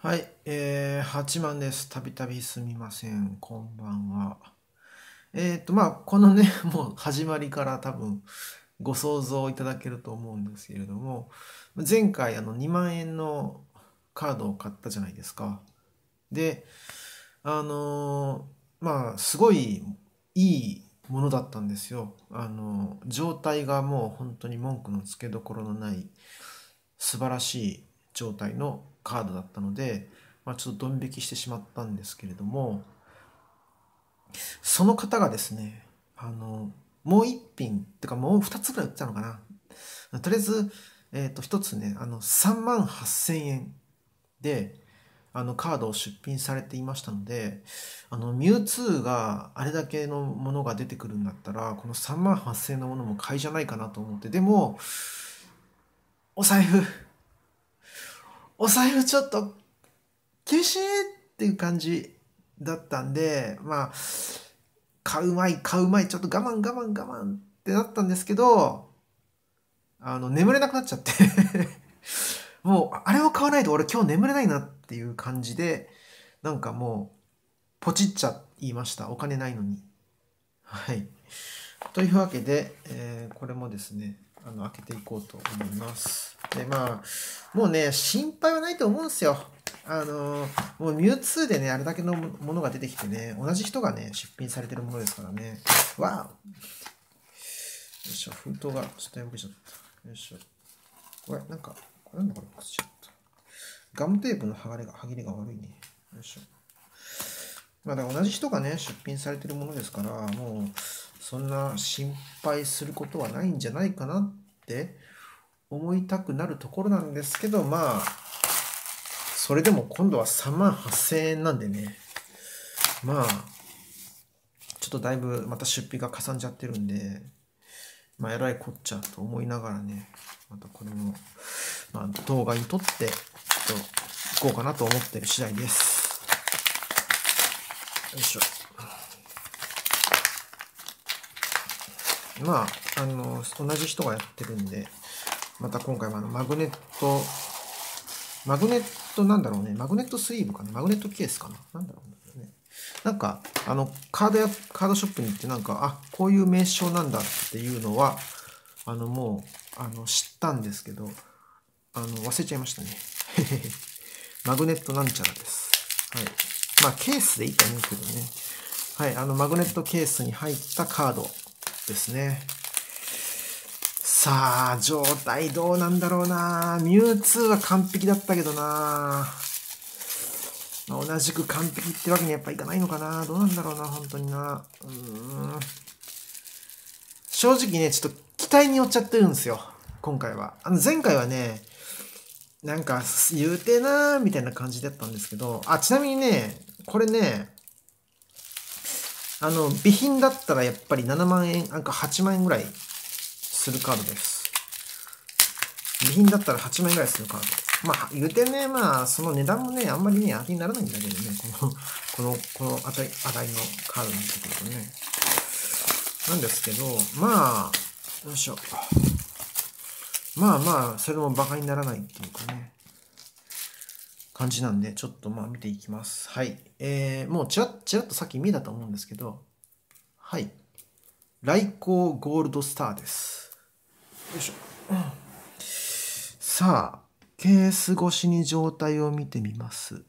はい、えー、8番です。たびたびすみません。こんばんは。えー、っと、まあ、このね、もう始まりから多分ご想像いただけると思うんですけれども、前回あの2万円のカードを買ったじゃないですか。で、あのー、まあ、すごいいいものだったんですよ。あのー、状態がもう本当に文句のつけどころのない素晴らしい状態のカードだったので、まあ、ちょっとドン引きしてしまったんですけれどもその方がですねあのもう1品っていうかもう2つぐらい売ってたのかなとりあえず、えー、と1つねあの3万8000円であのカードを出品されていましたのであのミュウツーがあれだけのものが出てくるんだったらこの3万8000円のものも買いじゃないかなと思ってでもお財布お財布ちょっと厳しいっていう感じだったんで、まあ、買うまい、買うまい、ちょっと我慢我慢我慢ってなったんですけど、あの、眠れなくなっちゃって もう、あれを買わないと俺今日眠れないなっていう感じで、なんかもう、ポチっちゃいました。お金ないのに。はい。というわけで、えー、これもですね、あの開けていこうと思います。で、まあ、もうね、心配はないと思うんですよ。あのもうミュウツーでね、あれだけのものが出てきてね、同じ人がね、出品されてるものですからね。わおよいしょ、封筒がちょっと破けちゃった。よいしょ。これ、なんか、これなんだこれ、っちゃった。ガムテープの剥がれが、剥切れが悪いね。よいしょ。まあ、だから同じ人がね、出品されてるものですから、もう、そんな心配することはないんじゃないかなって思いたくなるところなんですけど、まあ、それでも今度は3万8000円なんでね、まあ、ちょっとだいぶまた出費がかさんじゃってるんで、まあ、えらいこっちゃと思いながらね、またこれも、まあ、動画に撮って、ちょっと、いこうかなと思ってる次第です。よいしょ。まあ、あの、同じ人がやってるんで、また今回はあのマグネット、マグネットなんだろうね、マグネットスリーブかな、マグネットケースかな、なんだろうね。なんか、あの、カードや、カードショップに行ってなんか、あ、こういう名称なんだっていうのは、あの、もう、あの、知ったんですけど、あの、忘れちゃいましたね。マグネットなんちゃらです。はい。まあ、ケースでいいと思うけどね。はい、あの、マグネットケースに入ったカードですね。さあ、状態どうなんだろうなミュウツーは完璧だったけどなまあ、同じく完璧ってわけにやっぱいかないのかなどうなんだろうな本当になうん。正直ね、ちょっと期待によっちゃってるんですよ。今回は。あの、前回はね、なんか、言うてなーみたいな感じだったんですけど、あ、ちなみにね、これね、あの、備品だったらやっぱり7万円、なんか8万円ぐらいするカードです。備品だったら8万円ぐらいするカードです。まあ、言うてね、まあ、その値段もね、あんまりね、当てにならないんだけどね、この、この、この当たり、当たりのカードになんてくるとね。なんですけど、まあ、よいしょ。まあまあ、それも馬鹿にならないっていうかね。感じなんで、ちょっとまあ見ていきます。はい。えー、もうちらっちらっとさっき見えたと思うんですけど、はい。来航ゴールドスターです。よいしょ。さあ、ケース越しに状態を見てみます。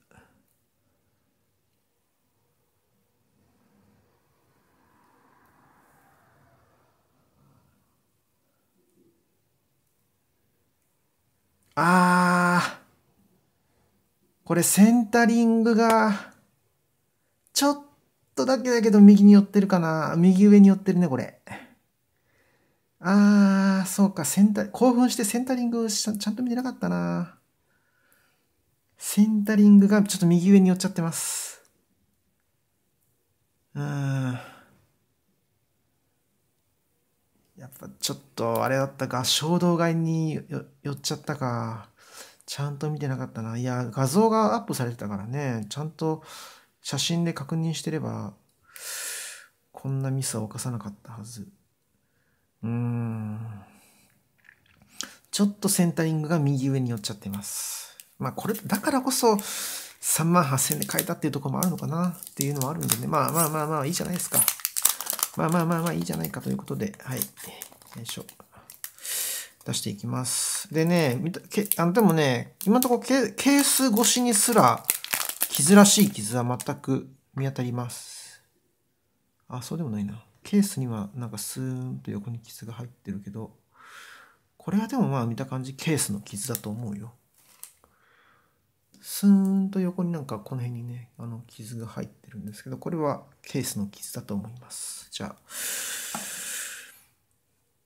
ああ、これセンタリングが、ちょっとだけだけど右に寄ってるかな。右上に寄ってるね、これ。あー、そうか、センタ、興奮してセンタリングちゃんと見てなかったな。センタリングがちょっと右上に寄っちゃってます。うん。やっぱちょっとあれだったか、衝動買いに寄っちゃったか。ちゃんと見てなかったな。いや、画像がアップされてたからね、ちゃんと写真で確認してれば、こんなミスは犯さなかったはず。うーん。ちょっとセンタリングが右上に寄っちゃってます。まあこれ、だからこそ3万8000で買えたっていうとこもあるのかなっていうのはあるんでね。まあまあまあまあいいじゃないですか。まあまあまあまあいいじゃないかということで、はい。よいしょ。出していきます。でね、けあでもね、今のところケース越しにすら傷らしい傷は全く見当たります。あ、そうでもないな。ケースにはなんかスーンと横に傷が入ってるけど、これはでもまあ見た感じケースの傷だと思うよ。スーンと横になんかこの辺にね、あの傷が入ってるんですけど、これはケースの傷だと思います。じゃあ、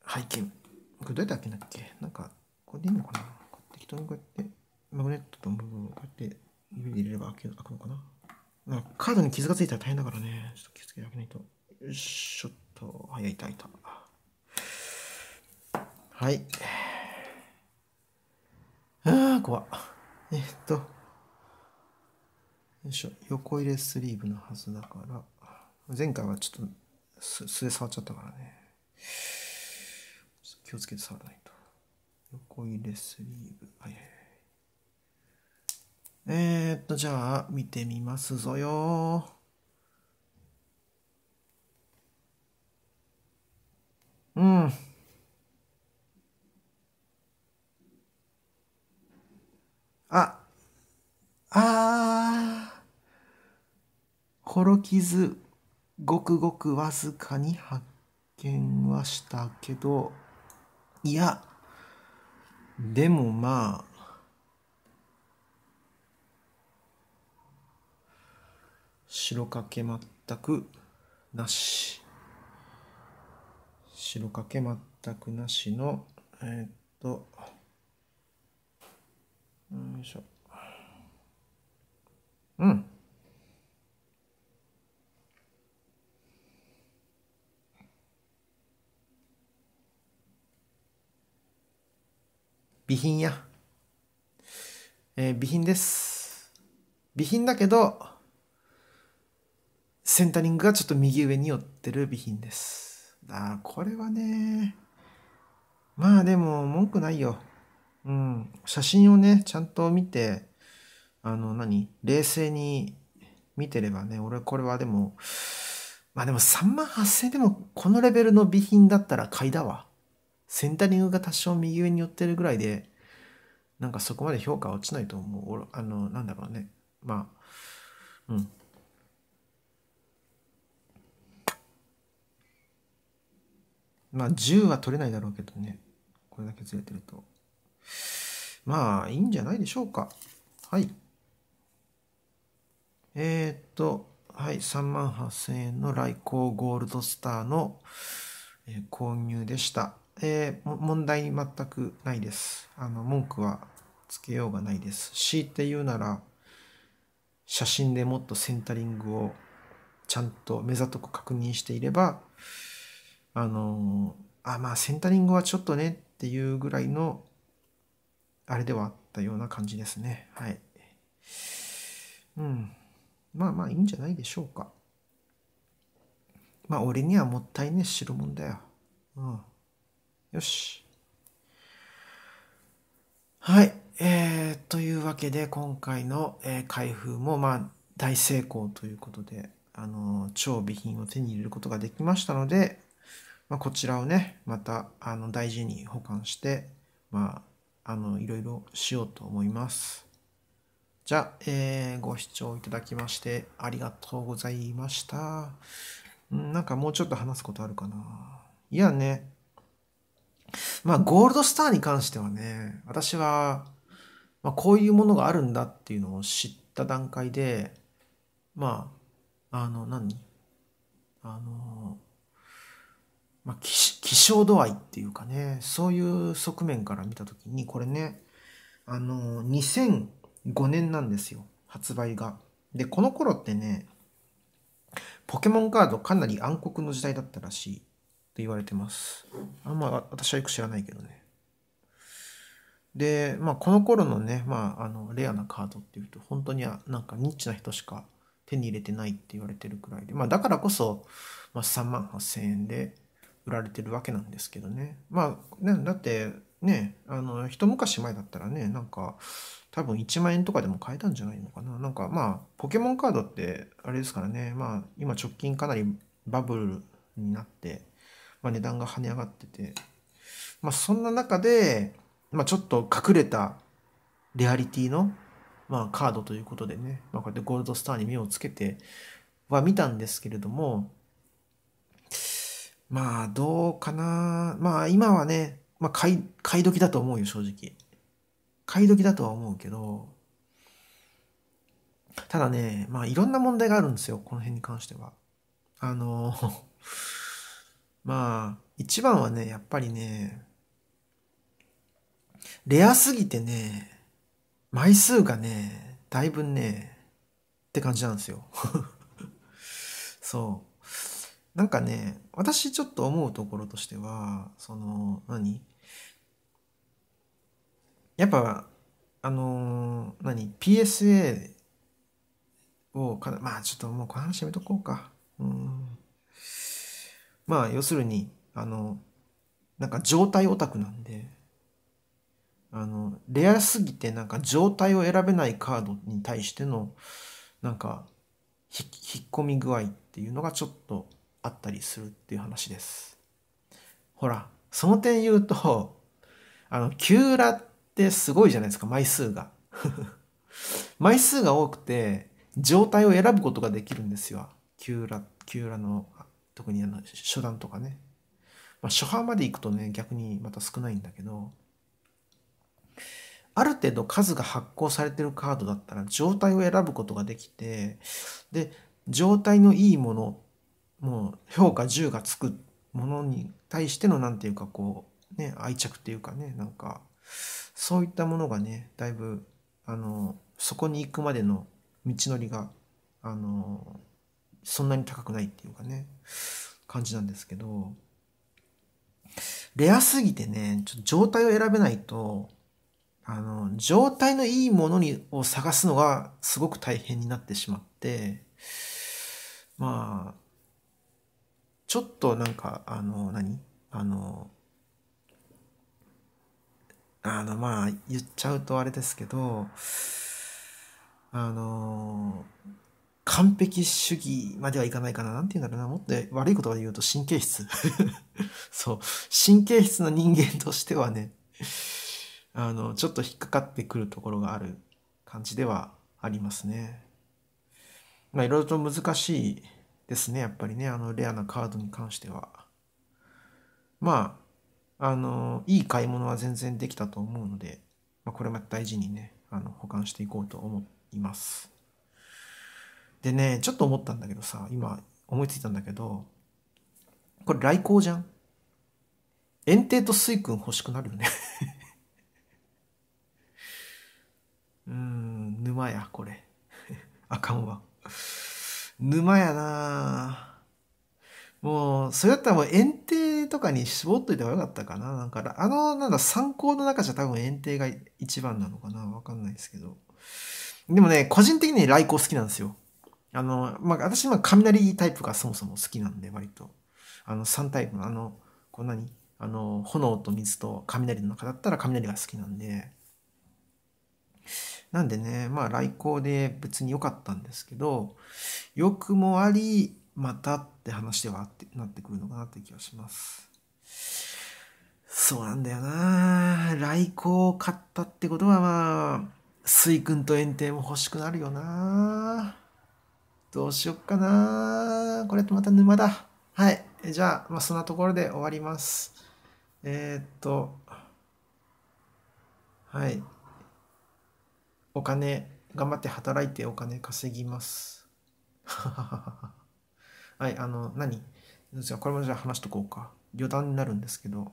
拝見。これどうやって開けなっけなんか、これでいいのかな適当にこうやって、マグネットと部分をこうやって指で入れれば開け開くのかななんかカードに傷がついたら大変だからね。ちょっと気をつけて開けないと。よいしょっと。はい、タいた、開いた。はい。ああ、怖っ。えっと。よいしょ。横入れスリーブのはずだから。前回はちょっと素で触っちゃったからね。気をつけて触らないと横入れスリーブはいはいえー、っとじゃあ見てみますぞようんああほろ傷ごくごくわずかに発見はしたけどいや、でもまあ、白かけ全くなし。白かけ全くなしの、えー、っと、よいしょ。うん。備品や。えー、備品です。備品だけど、センタリングがちょっと右上に寄ってる備品です。あこれはね、まあでも文句ないよ。うん。写真をね、ちゃんと見て、あの何、冷静に見てればね、俺これはでも、まあでも3万8000円でもこのレベルの備品だったら買いだわ。センタリングが多少右上に寄ってるぐらいで、なんかそこまで評価は落ちないと思う。あの、なんだろうね。まあ、うん。まあ、10は取れないだろうけどね。これだけずれてると。まあ、いいんじゃないでしょうか。はい。えー、っと、はい、3万8000円の来光ゴールドスターの購入でした。えー、問題全くないです。あの、文句はつけようがないです。しいて言うなら、写真でもっとセンタリングをちゃんと目ざとく確認していれば、あのー、あ、まあセンタリングはちょっとねっていうぐらいの、あれではあったような感じですね。はい。うん。まあまあいいんじゃないでしょうか。まあ俺にはもったいねえも物だよ。うん。よし。はい。えー、というわけで、今回の、えー、開封も、まあ、大成功ということで、あのー、超備品を手に入れることができましたので、まあ、こちらをね、また、あの、大事に保管して、まあ、あの、いろいろしようと思います。じゃあ、えー、ご視聴いただきまして、ありがとうございました。んなんかもうちょっと話すことあるかな。いやね、まあ、ゴールドスターに関してはね、私は、まあ、こういうものがあるんだっていうのを知った段階で、まあ、あの何、あの、まあ、希少度合いっていうかね、そういう側面から見たときに、これね、あの、2005年なんですよ、発売が。で、この頃ってね、ポケモンカードかなり暗黒の時代だったらしい。言われてます。あんま私はよく知らないけどね。で、まあこの頃のね、まああのレアなカードっていうと本当になんかニッチな人しか手に入れてないって言われてるくらいで、まあだからこそ、まあ、3万8000円で売られてるわけなんですけどね。まあ、ね、だってね、あの一昔前だったらね、なんか多分1万円とかでも買えたんじゃないのかな。なんかまあポケモンカードってあれですからね、まあ今直近かなりバブルになって、まあ、値段が跳ね上がってて、まあ、そんな中で、まあ、ちょっと隠れたレアリティの、まあ、カードということでね、まあ、こうやってゴールドスターに目をつけては見たんですけれども、まあ、どうかな。まあ、今はね、まあ、買い、買い時だと思うよ、正直。買い時だとは思うけど、ただね、まあ、いろんな問題があるんですよ、この辺に関しては。あのまあ、一番はね、やっぱりね、レアすぎてね、枚数がね、だいぶね、って感じなんですよ。そう。なんかね、私ちょっと思うところとしては、その、何やっぱ、あのー、何 ?PSA をか、まあちょっともうこの話やめとこうか。うん。まあ要するにあのなんか状態オタクなんであのレアすぎてなんか状態を選べないカードに対してのなんか引っ込み具合っていうのがちょっとあったりするっていう話です。ほらその点言うとあのキューラってすごいじゃないですか枚数が。枚数が多くて状態を選ぶことができるんですよ。キューラ、キューラの特にあの初段とかね、まあ、初版まで行くとね逆にまた少ないんだけどある程度数が発行されてるカードだったら状態を選ぶことができてで状態のいいものもう評価10がつくものに対しての何て言うかこうね愛着っていうかねなんかそういったものがねだいぶあのそこに行くまでの道のりがあのそんなに高くないっていうかね、感じなんですけど、レアすぎてね、ちょっと状態を選べないと、あの、状態のいいものにを探すのがすごく大変になってしまって、まあ、ちょっとなんか、あの、何あの、あの、まあ、言っちゃうとあれですけど、あの完璧主義まではいかないかな。なんて言うんだろうな。もっと悪い言葉で言うと神経質。そう。神経質な人間としてはね、あの、ちょっと引っかかってくるところがある感じではありますね。まあ、いろいろと難しいですね。やっぱりね、あの、レアなカードに関しては。まあ、あの、いい買い物は全然できたと思うので、まあ、これも大事にね、あの、保管していこうと思います。でね、ちょっと思ったんだけどさ、今思いついたんだけど、これ来航じゃん炎帝と水君欲しくなるよね うーん、沼や、これ。あかんわ。沼やなもう、それだったらもう園庭とかに絞っといた方がよかったかな。なんか、あの、なんだ、参考の中じゃ多分炎帝が一番なのかな。わかんないですけど。でもね、個人的に来航好きなんですよ。あの、まあ、私今雷タイプがそもそも好きなんで、割と。あの、3タイプの、あの、こんなに、あの、炎と水と雷の中だったら雷が好きなんで。なんでね、まあ、来航で別に良かったんですけど、良くもあり、またって話ではあってなってくるのかなって気がします。そうなんだよな来航を買ったってことはまあ、水君と炎帝も欲しくなるよなどうしよっかなこれとまた沼だ。はい。じゃあ、まあ、そんなところで終わります。えー、っと、はい。お金、頑張って働いてお金稼ぎます。はい、あの、何じゃこれもじゃあ話しとこうか。余談になるんですけど、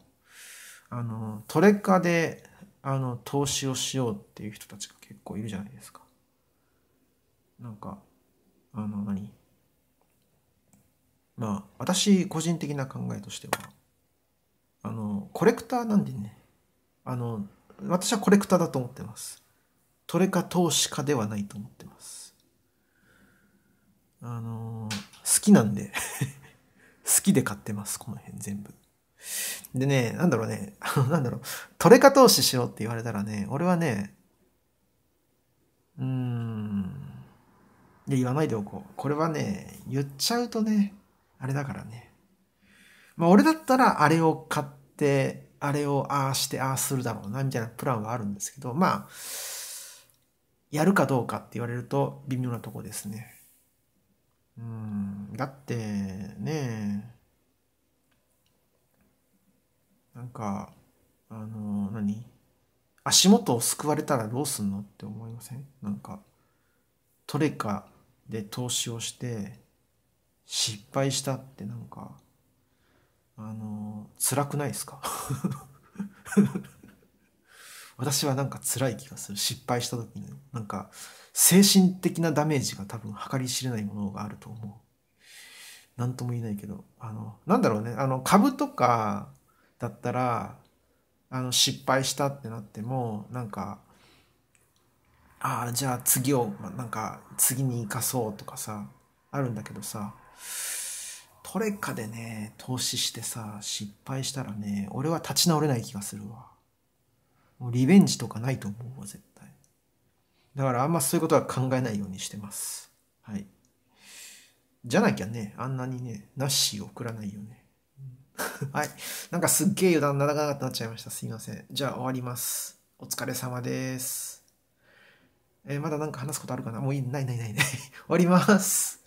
あの、トレカで、あの、投資をしようっていう人たちが結構いるじゃないですか。なんか、あの何まあ私個人的な考えとしてはあのコレクターなんでねあの私はコレクターだと思ってますトレカ投資家ではないと思ってますあの好きなんで 好きで買ってますこの辺全部でねなんだろうね なんだろうトレカ投資しろって言われたらね俺はねうーんで、言わないでおこう。これはね、言っちゃうとね、あれだからね。まあ、俺だったらあれを買って、あれをああして、ああするだろうな、みたいなプランはあるんですけど、まあ、やるかどうかって言われると微妙なとこですね。うん、だってね、なんか、あの、何足元をすくわれたらどうすんのって思いませんなんか、トレカで投資をして失敗したってなんかあの辛くないですか 私はなんか辛い気がする失敗した時になんか精神的なダメージが多分計り知れないものがあると思う何とも言えないけどあのなんだろうねあの株とかだったらあの失敗したってなってもなんかああじゃあ次を、まなんか次に生かそうとかさあるんだけどさトレカでね投資してさ失敗したらね俺は立ち直れない気がするわもうリベンジとかないと思うわ絶対だからあんまそういうことは考えないようにしてますはいじゃなきゃねあんなにねナッシーを送らないよねはいなんかすっげえ油断長くなっちゃいましたすいませんじゃあ終わりますお疲れ様ですえー、まだなんか話すことあるかなもういい、ないないないない。終わります。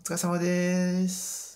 お疲れ様です。